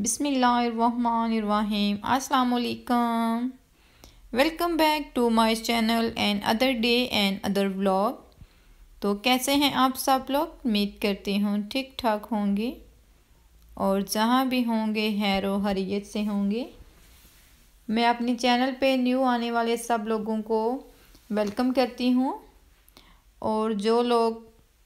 बिसमीम् असलकम welcome back to my channel and other day and other vlog तो कैसे हैं आप सब लोग उम्मीद करती हूँ ठीक ठाक होंगे और जहाँ भी होंगे हैर हरियत से होंगे मैं अपने चैनल पे न्यू आने वाले सब लोगों को वेलकम करती हूँ और जो लोग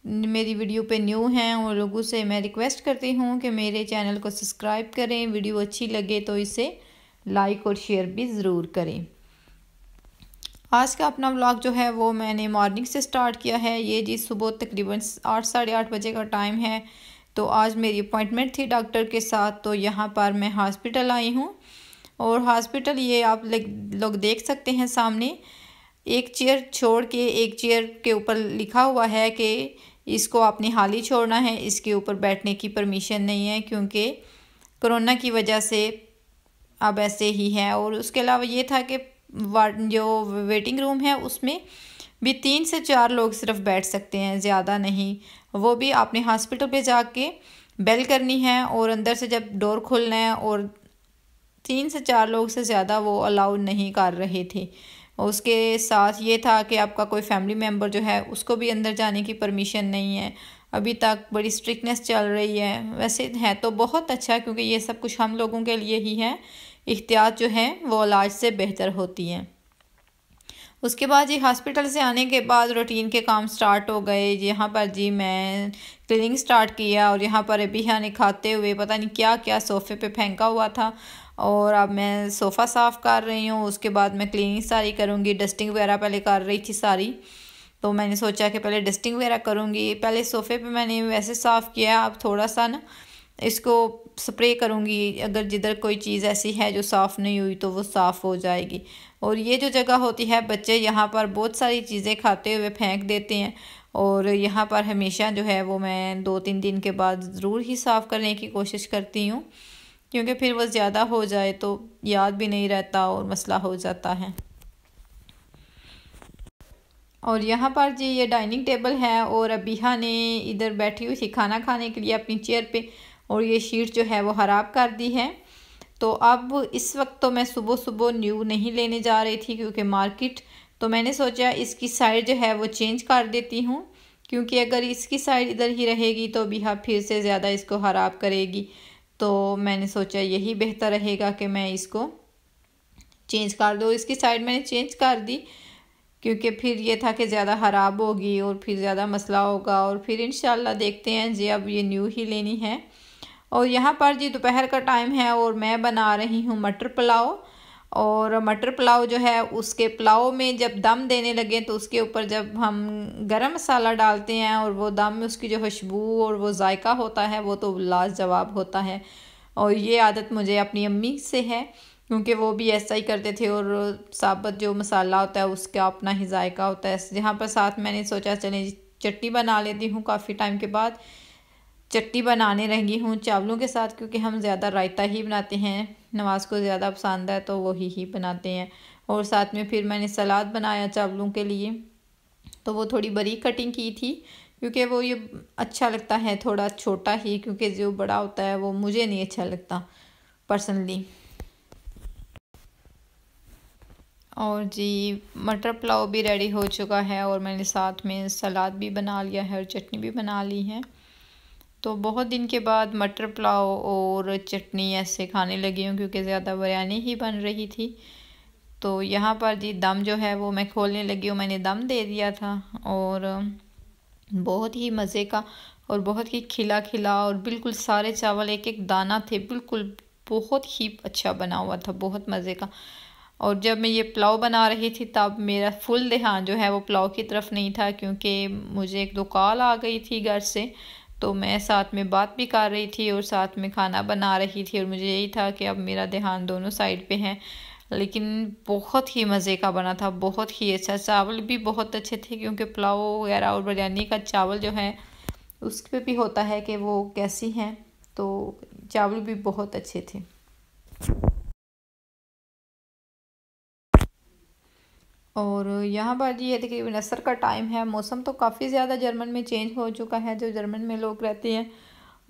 मेरी वीडियो पे न्यू हैं उन लोगों से मैं रिक्वेस्ट करती हूँ कि मेरे चैनल को सब्सक्राइब करें वीडियो अच्छी लगे तो इसे लाइक और शेयर भी ज़रूर करें आज का अपना व्लॉग जो है वो मैंने मॉर्निंग से स्टार्ट किया है ये जी सुबह तकरीबन आठ साढ़े आठ बजे का टाइम है तो आज मेरी अपॉइंटमेंट थी डॉक्टर के साथ तो यहाँ पर मैं हॉस्पिटल आई हूँ और हॉस्पिटल ये आप लोग देख सकते हैं सामने एक चेयर छोड़ के एक चेयर के ऊपर लिखा हुआ है कि इसको आपने हाल ही छोड़ना है इसके ऊपर बैठने की परमिशन नहीं है क्योंकि कोरोना की वजह से अब ऐसे ही है और उसके अलावा ये था कि जो वेटिंग रूम है उसमें भी तीन से चार लोग सिर्फ बैठ सकते हैं ज़्यादा नहीं वो भी आपने हॉस्पिटल पे जाके बेल करनी है और अंदर से जब डोर खोलना है और तीन से चार लोग से ज़्यादा वो अलाउड नहीं कर रहे थे उसके साथ ये था कि आपका कोई फैमिली मेम्बर जो है उसको भी अंदर जाने की परमिशन नहीं है अभी तक बड़ी स्ट्रिकनेस चल रही है वैसे है तो बहुत अच्छा क्योंकि ये सब कुछ हम लोगों के लिए ही है एहतियात जो है वो इलाज से बेहतर होती हैं उसके बाद ये हॉस्पिटल से आने के बाद रूटीन के काम स्टार्ट हो गए यहाँ पर जी मैं क्लीनिंग स्टार्ट किया और यहाँ पर अभी ने खाते हुए पता नहीं क्या क्या सोफ़े पे फेंका हुआ था और अब मैं सोफ़ा साफ़ कर रही हूँ उसके बाद मैं क्लीनिंग सारी करूँगी डस्टिंग वगैरह पहले कर रही थी सारी तो मैंने सोचा कि पहले डस्टिंग वगैरह करूँगी पहले सोफ़े पे मैंने वैसे साफ़ किया अब थोड़ा सा ना इसको स्प्रे करूँगी अगर जिधर कोई चीज़ ऐसी है जो साफ़ नहीं हुई तो वो साफ़ हो जाएगी और ये जो जगह होती है बच्चे यहाँ पर बहुत सारी चीज़ें खाते हुए फेंक देते हैं और यहाँ पर हमेशा जो है वो मैं दो तीन दिन के बाद ज़रूर ही साफ़ करने की कोशिश करती हूँ क्योंकि फिर वो ज़्यादा हो जाए तो याद भी नहीं रहता और मसला हो जाता है और यहाँ पर जी ये डाइनिंग टेबल है और अबीहा ने इधर बैठी हुई थी खाना खाने के लिए अपनी चेयर पे और ये शीट जो है वो ख़राब कर दी है तो अब इस वक्त तो मैं सुबह सुबह न्यू नहीं लेने जा रही थी क्योंकि मार्केट तो मैंने सोचा इसकी साइड जो है वो चेंज कर देती हूँ क्योंकि अगर इसकी साइड इधर ही रहेगी तो अबीहा फिर से ज़्यादा इसको ख़राब करेगी तो मैंने सोचा यही बेहतर रहेगा कि मैं इसको चेंज कर दूँ इसकी साइड मैंने चेंज कर दी क्योंकि फिर ये था कि ज़्यादा ख़राब होगी और फिर ज़्यादा मसला होगा और फिर इन देखते हैं जी अब ये न्यू ही लेनी है और यहाँ पर जी दोपहर का टाइम है और मैं बना रही हूँ मटर पुलाव और मटर पुलाव जो है उसके पुलाव में जब दम देने लगे तो उसके ऊपर जब हम गरम मसाला डालते हैं और वो दम में उसकी जो खुशबू और वो जायका होता है वो तो लाजवाब होता है और ये आदत मुझे अपनी अम्मी से है क्योंकि वो भी ऐसा ही करते थे और साबत जो मसाला होता है उसका अपना ही जायका होता है जहाँ पर साथ मैंने सोचा चले चटनी बना लेती हूँ काफ़ी टाइम के बाद चट्टी बनाने लगी हूँ चावलों के साथ क्योंकि हम ज़्यादा रायता ही बनाते हैं नवाज़ को ज़्यादा पसंद है तो वही ही बनाते हैं और साथ में फिर मैंने सलाद बनाया चावलों के लिए तो वो थोड़ी बड़ी कटिंग की थी क्योंकि वो ये अच्छा लगता है थोड़ा छोटा ही क्योंकि जो बड़ा होता है वो मुझे नहीं अच्छा लगता पर्सनली और जी मटर पुलाव भी रेडी हो चुका है और मैंने साथ में सलाद भी बना लिया है और चटनी भी बना ली है तो बहुत दिन के बाद मटर पुलाव और चटनी ऐसे खाने लगी हूँ क्योंकि ज़्यादा बिरयानी ही बन रही थी तो यहाँ पर जी दम जो है वो मैं खोलने लगी हूँ मैंने दम दे दिया था और बहुत ही मज़े का और बहुत ही खिला खिला और बिल्कुल सारे चावल एक एक दाना थे बिल्कुल बहुत ही अच्छा बना हुआ था बहुत मज़े का और जब मैं ये पुलाव बना रही थी तब मेरा फुल ध्यान जो है वो पुलाव की तरफ नहीं था क्योंकि मुझे एक दो कॉल आ गई थी घर से तो मैं साथ में बात भी कर रही थी और साथ में खाना बना रही थी और मुझे यही था कि अब मेरा ध्यान दोनों साइड पे है लेकिन बहुत ही मज़े का बना था बहुत ही अच्छा चावल भी बहुत अच्छे थे क्योंकि पुलाव वगैरह और बिरयानी का चावल जो है उस पर भी होता है कि वो कैसी हैं तो चावल भी बहुत अच्छे थे और यहाँ पर ये देखिए असर का टाइम है मौसम तो काफ़ी ज़्यादा जर्मन में चेंज हो चुका है जो जर्मन में लोग रहते हैं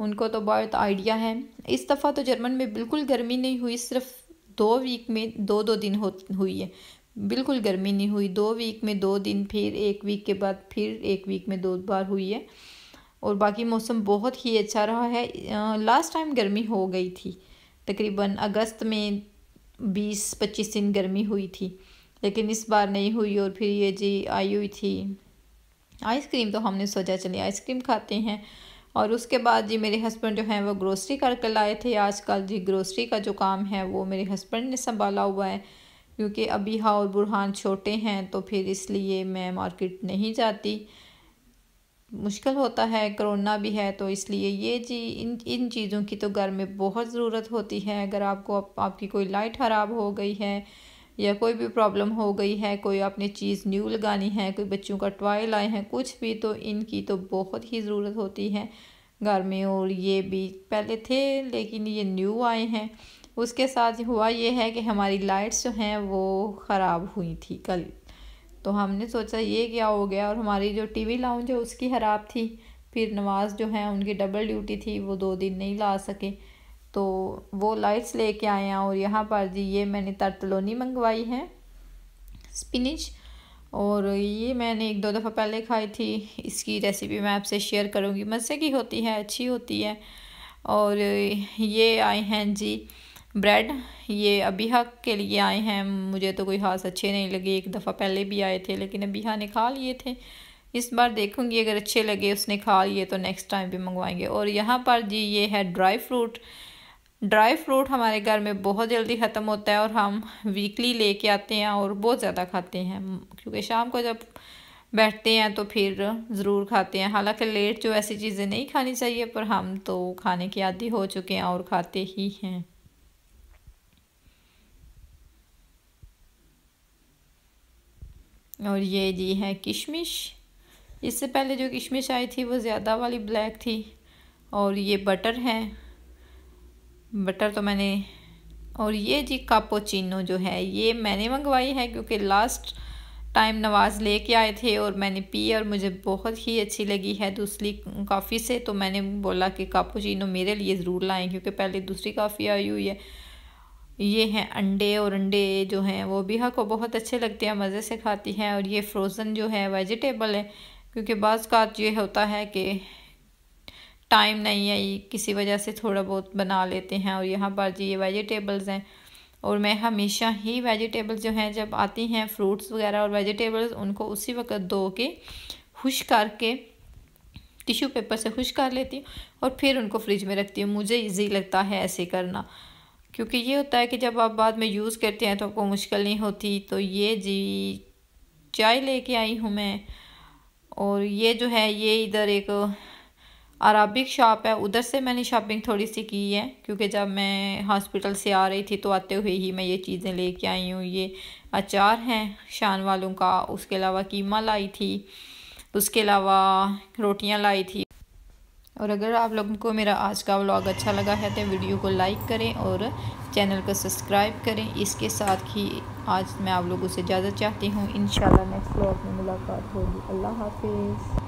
उनको तो बहुत आइडिया है इस दफ़ा तो जर्मन में बिल्कुल गर्मी नहीं हुई सिर्फ दो वीक में दो दो दिन हो हुई है बिल्कुल गर्मी नहीं हुई दो वीक में दो दिन फिर एक वीक के बाद फिर एक वीक में दो बार हुई है और बाकी मौसम बहुत ही अच्छा रहा है लास्ट टाइम गर्मी हो गई थी तकरीबन अगस्त में बीस पच्चीस दिन गर्मी हुई थी लेकिन इस बार नहीं हुई और फिर ये जी आई हुई थी आइसक्रीम तो हमने सोचा चलिए आइसक्रीम खाते हैं और उसके बाद जी मेरे हस्बैंड जो हैं वो ग्रोसरी करके लाए थे आजकल जी ग्रोसरी का जो काम है वो मेरे हस्बैंड ने संभाला हुआ है क्योंकि अबीहा और बुरहान छोटे हैं तो फिर इसलिए मैं मार्केट नहीं जाती मुश्किल होता है करोना भी है तो इसलिए ये जी इन इन चीज़ों की तो घर में बहुत ज़रूरत होती है अगर आपको आप, आपकी कोई लाइट ख़राब हो गई है या कोई भी प्रॉब्लम हो गई है कोई आपने चीज़ न्यू लगानी है कोई बच्चों का टॉय लाए हैं कुछ भी तो इनकी तो बहुत ही ज़रूरत होती है घर में और ये भी पहले थे लेकिन ये न्यू आए हैं उसके साथ हुआ ये है कि हमारी लाइट्स जो हैं वो ख़राब हुई थी कल तो हमने सोचा ये क्या हो गया और हमारी जो टीवी लाउंज है उसकी ख़राब थी फिर नमाज जो है उनकी डबल ड्यूटी थी वो दो दिन नहीं ला सके तो वो लाइट्स लेके आए हैं और यहाँ पर जी ये मैंने तरतलोनी मंगवाई है स्पिनिच और ये मैंने एक दो दफ़ा पहले खाई थी इसकी रेसिपी मैं आपसे शेयर करूँगी मज़े की होती है अच्छी होती है और ये आए हैं जी ब्रेड ये अबीहा के लिए आए हैं मुझे तो कोई खास अच्छे नहीं लगे एक दफ़ा पहले भी आए थे लेकिन अबीहा ने खा लिए थे इस बार देखूंगी अगर अच्छे लगे उसने खा लिए तो नेक्स्ट टाइम भी मंगवाएंगे और यहाँ पर जी ये है ड्राई फ्रूट ड्राई फ्रूट हमारे घर में बहुत जल्दी ख़त्म होता है और हम वीकली लेके आते हैं और बहुत ज़्यादा खाते हैं क्योंकि शाम को जब बैठते हैं तो फिर ज़रूर खाते हैं हालांकि लेट जो ऐसी चीज़ें नहीं खानी चाहिए पर हम तो खाने के आदि हो चुके हैं और खाते ही हैं और ये जी है किशमिश इससे पहले जो किशमिश आई थी वो ज़्यादा वाली ब्लैक थी और ये बटर है बटर तो मैंने और ये जी कापोचिनो जो है ये मैंने मंगवाई है क्योंकि लास्ट टाइम नवाज़ लेके आए थे और मैंने पी और मुझे बहुत ही अच्छी लगी है दूसरी काफ़ी से तो मैंने बोला कि कापोचिनो मेरे लिए ज़रूर लाएं क्योंकि पहले दूसरी काफ़ी आई हुई है ये हैं अंडे और अंडे जो हैं वो बिहा को बहुत अच्छे लगते हैं मज़े से खाती हैं और ये फ्रोज़न जो है वेजिटेबल है क्योंकि बाज़ का ये होता है कि टाइम नहीं है ये किसी वजह से थोड़ा बहुत बना लेते हैं और यहाँ पर जी ये वेजिटेबल्स हैं और मैं हमेशा ही वेजिटेबल्स जो हैं जब आती हैं फ्रूट्स वगैरह और वेजिटेबल्स उनको उसी वक्त धो के खुश करके टिश्यू पेपर से खुश कर लेती हूँ और फिर उनको फ्रिज में रखती हूँ मुझे ईजी लगता है ऐसे करना क्योंकि ये होता है कि जब आप बाद में यूज़ करते हैं तो आपको मुश्किल नहीं होती तो ये जी चाय लेके आई हूँ मैं और ये जो है ये इधर एक अराबिक शॉप है उधर से मैंने शॉपिंग थोड़ी सी की है क्योंकि जब मैं हॉस्पिटल से आ रही थी तो आते हुए ही मैं ये चीज़ें लेके आई हूँ ये अचार हैं शान वालों का उसके अलावा कीमा लाई थी उसके अलावा रोटियाँ लाई थी और अगर आप लोगों को मेरा आज का व्लॉग अच्छा लगा है तो वीडियो को लाइक करें और चैनल को सब्सक्राइब करें इसके साथ ही आज मैं आप लोगों से इजाज़त चाहती हूँ इन नेक्स्ट व्लॉग में मुलाकात होगी अल्लाह हाफिज़